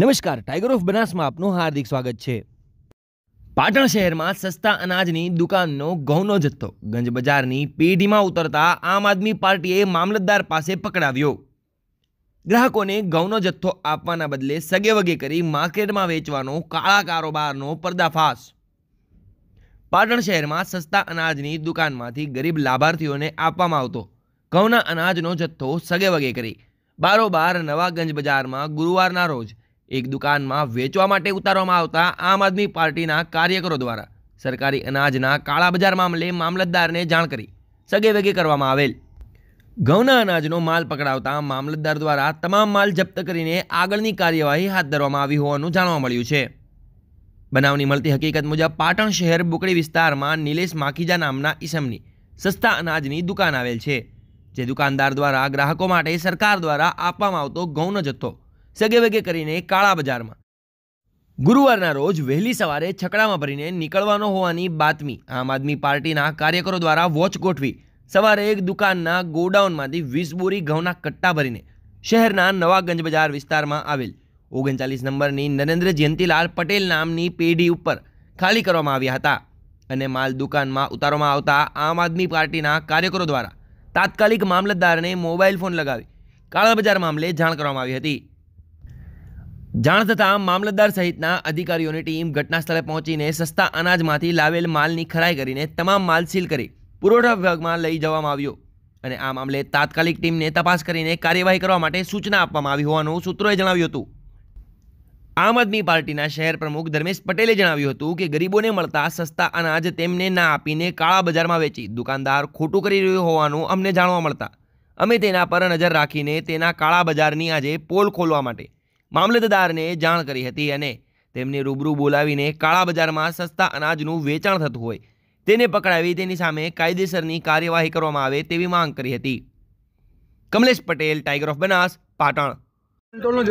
નમસ્કાર tiger of બનાસમાં આપનું હાર્દિક સ્વાગત છે પાટણ શહેરમાં સસ્તા અનાજની દુકાનનો ઘઉંનો જથ્થો ગંજ બજારની પેઢીમાં ઉતરતા આમ આદમી પાર્ટીએ મામલતદાર પાસે પકડાવ્યો ગ્રાહકોને ઘઉંનો જથ્થો આપવાના બદલે સગેવગે કરી માર્કેટમાં વેચવાનો કાળા કારોબારનો પર્દાફાશ પાટણ શહેરમાં સસ્તા અનાજની દુકાનમાંથી ગરીબ લાભાર્થીઓને આપવામાં આવતો ઘઉંના અનાજનો જથ્થો સગેવગે કરી બારોબાર નવા ગંજ બજારમાં ગુરુવારના રોજ એક દુકાનમાં વેચવા માટે ઉતારવામાં આવતા આમ આદમી પાર્ટીના કાર્યકરો દ્વારા સરકારી અનાજના કાળા બજાર મામલે મામલતદારને જાણ કરી સગેવેગે કરવામાં આવેલ ઘઉંના અનાજનો માલ પકડાવતા મામલતદાર દ્વારા તમામ માલ જપ્ત કરીને આગળની કાર્યવાહી હાથ ધરવામાં આવી હોવાનું જાણવા મળ્યું છે બનાવની મળતી હકીકત મુજબ પાટણ શહેર બુકડી વિસ્તારમાં નિલેશ માખીજા નામના ઈસમની સસ્તા અનાજની દુકાન આવેલ છે જે દુકાનદાર દ્વારા ગ્રાહકો માટે સરકાર દ્વારા આપવામાં આવતો ઘઉંનો જથ્થો સગે વગે કરીને કાળા બજારમાં ગુરુવારના રોજ વહેલી સવારે છકડામાં ભરીને નીકળવાનો હોવાની બાતમી આમ આદમી પાર્ટીના કાર્યકરો દ્વારા વોચ ગોઠવી સવારે એક દુકાનના ગોડાઉનમાંથી વીસ બોરી ઘઉંના કટ્ટા ભરીને શહેરના નવાગંજ બજાર વિસ્તારમાં આવેલ ઓગણચાલીસ નંબરની નરેન્દ્ર જયંતિલાલ પટેલ નામની પેઢી ઉપર ખાલી કરવામાં આવ્યા હતા અને માલ દુકાનમાં ઉતારવામાં આવતા આમ આદમી પાર્ટીના કાર્યકરો દ્વારા તાત્કાલિક મામલતદારને મોબાઈલ ફોન લગાવી કાળા બજાર મામલે જાણ કરવામાં આવી હતી જાણ થતાં મામલતદાર સહિતના અધિકારીઓની ટીમ ઘટનાસ્થળે પહોંચીને સસ્તા અનાજમાંથી લાવેલ માલની ખરાઈ કરીને તમામ માલ સીલ કરી પુરવઠા વિભાગમાં લઈ જવામાં આવ્યો અને આ મામલે તાત્કાલિક ટીમને તપાસ કરીને કાર્યવાહી કરવા માટે સૂચના આપવામાં આવી હોવાનું સૂત્રોએ જણાવ્યું હતું આમ આદમી પાર્ટીના શહેર પ્રમુખ ધર્મેશ પટેલે જણાવ્યું હતું કે ગરીબોને મળતા સસ્તા અનાજ તેમને ના આપીને કાળા બજારમાં વેચી દુકાનદાર ખોટું કરી રહ્યું હોવાનું અમને જાણવા મળતા અમે તેના પર નજર રાખીને તેના કાળા બજારની આજે પોલ ખોલવા માટે મામલતદારને જાણ કરી હતી અને તેમને રૂબરૂ બોલાવીને કાળા બજારમાં સસ્તા અનાજનું વેચાણ થતું હોય તેને પકડાવી તેની સામે કાયદેસરની કાર્યવાહી કરવામાં આવે તેવી માંગ કરી હતી કમલેશ પટેલ ટાઈગર ઓફ બનાસ પાટણ ઉતારે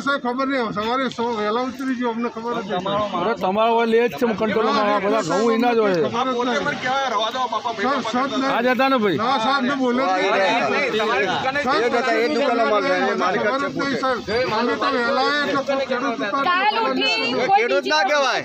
સાહેબ ખબર નહીં સવારે સો વહેલા ઉતરી તમારો લે જ છે કંટ્રોલ બધા ઘઉં એના જ હોય આ જતા ને ભાઈ ના સાહેબ ને બોલો ખેડૂત ના કહેવાય